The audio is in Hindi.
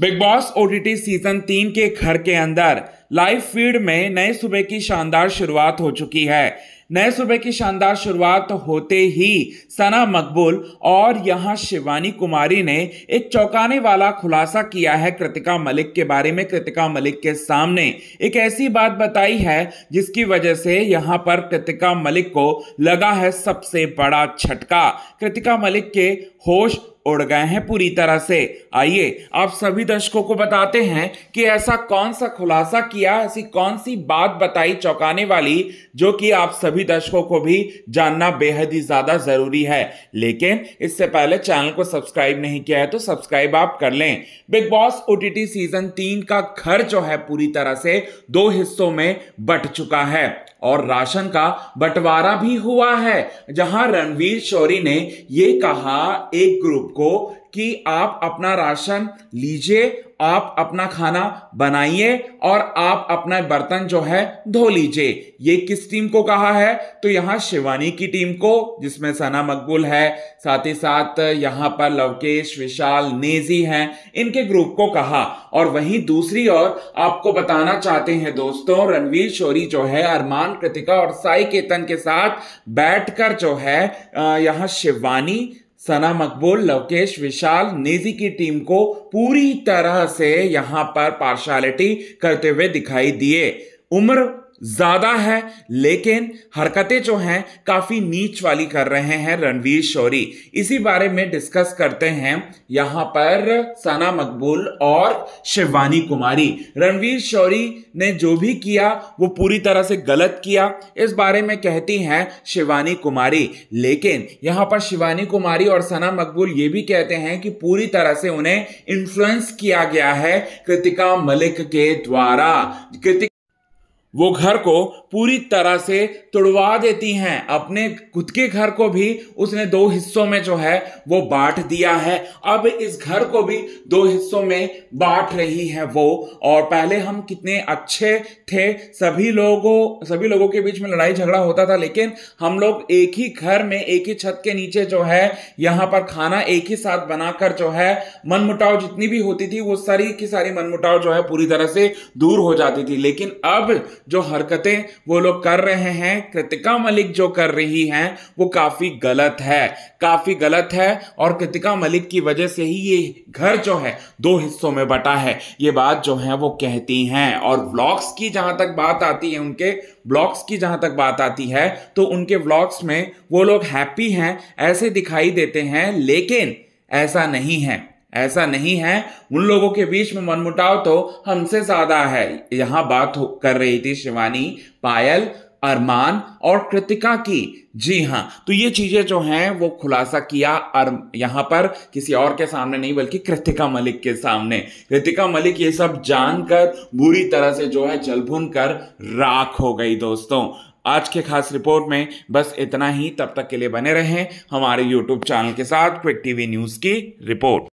बिग बॉस ओटीटी सीजन तीन के घर के अंदर लाइव फीड में नए सुबह की शानदार शुरुआत हो चुकी है नए सुबह की शानदार शुरुआत होते ही सना मकबूल और यहां शिवानी कुमारी ने एक चौंकाने वाला खुलासा किया है कृतिका मलिक के बारे में कृतिका मलिक के सामने एक ऐसी बात बताई है जिसकी वजह से यहां पर कृतिका मलिक को लगा है सबसे बड़ा झटका कृतिका मलिक के होश उड़ गए हैं पूरी तरह से आइए आप सभी दर्शकों को बताते हैं कि ऐसा कौन सा खुलासा किया ऐसी कौन सी बात बताई चौंकाने वाली जो कि आप सभी दर्शकों को भी जानना बेहद ही ज़्यादा ज़रूरी है लेकिन इससे पहले चैनल को सब्सक्राइब नहीं किया है तो सब्सक्राइब आप कर लें बिग बॉस ओ सीजन तीन का घर जो है पूरी तरह से दो हिस्सों में बट चुका है और राशन का बंटवारा भी हुआ है जहां रणवीर शौरी ने यह कहा एक ग्रुप को कि आप अपना राशन लीजिए आप अपना खाना बनाइए और आप अपना बर्तन जो है धो लीजिए ये किस टीम को कहा है तो यहाँ शिवानी की टीम को जिसमें सना मकबूल है साथ ही साथ यहाँ पर लवकेश विशाल नेजी हैं इनके ग्रुप को कहा और वहीं दूसरी ओर आपको बताना चाहते हैं दोस्तों रणवीर शोरी जो है अरमान कृतिका और साई केतन के साथ बैठकर जो है यहाँ शिवानी सना मकबूल लवकेश विशाल नेजी की टीम को पूरी तरह से यहां पर पार्शालिटी करते हुए दिखाई दिए उम्र ज़्यादा है लेकिन हरकतें जो हैं काफ़ी नीच वाली कर रहे हैं रणवीर शौरी इसी बारे में डिस्कस करते हैं यहाँ पर सना मकबूल और शिवानी कुमारी रणवीर शौरी ने जो भी किया वो पूरी तरह से गलत किया इस बारे में कहती हैं शिवानी कुमारी लेकिन यहाँ पर शिवानी कुमारी और सना मकबूल ये भी कहते हैं कि पूरी तरह से उन्हें इन्फ्लुएंस किया गया है कृतिका मलिक के द्वारा कृतिक वो घर को पूरी तरह से तुड़वा देती हैं अपने खुद के घर को भी उसने दो हिस्सों में जो है वो बांट दिया है अब इस घर को भी दो हिस्सों में बांट रही है वो और पहले हम कितने अच्छे थे सभी लोगों सभी लोगों के बीच में लड़ाई झगड़ा होता था लेकिन हम लोग एक ही घर में एक ही छत के नीचे जो है यहाँ पर खाना एक ही साथ बनाकर जो है मनमुटाव जितनी भी होती थी वो सारी की सारी मनमुटाव जो है पूरी तरह से दूर हो जाती थी लेकिन अब जो हरकतें वो लोग कर रहे हैं कृतिका मलिक जो कर रही हैं वो काफ़ी गलत है काफ़ी गलत है और कृतिका मलिक की वजह से ही ये घर जो है दो हिस्सों में बटा है ये बात जो है वो कहती हैं और ब्लॉग्स की जहाँ तक बात आती है उनके ब्लॉग्स की जहाँ तक बात आती है तो उनके ब्लॉग्स में वो लोग हैप्पी हैं ऐसे दिखाई देते हैं लेकिन ऐसा नहीं है ऐसा नहीं है उन लोगों के बीच में मनमुटाव तो हमसे ज्यादा है यहां बात कर रही थी शिवानी पायल अरमान और कृतिका की जी हाँ तो ये चीजें जो हैं वो खुलासा किया अर यहाँ पर किसी और के सामने नहीं बल्कि कृतिका मलिक के सामने कृतिका मलिक ये सब जानकर बुरी तरह से जो है जलभुन कर राख हो गई दोस्तों आज के खास रिपोर्ट में बस इतना ही तब तक के लिए बने रहें हमारे यूट्यूब चैनल के साथ क्विक टीवी न्यूज़ की रिपोर्ट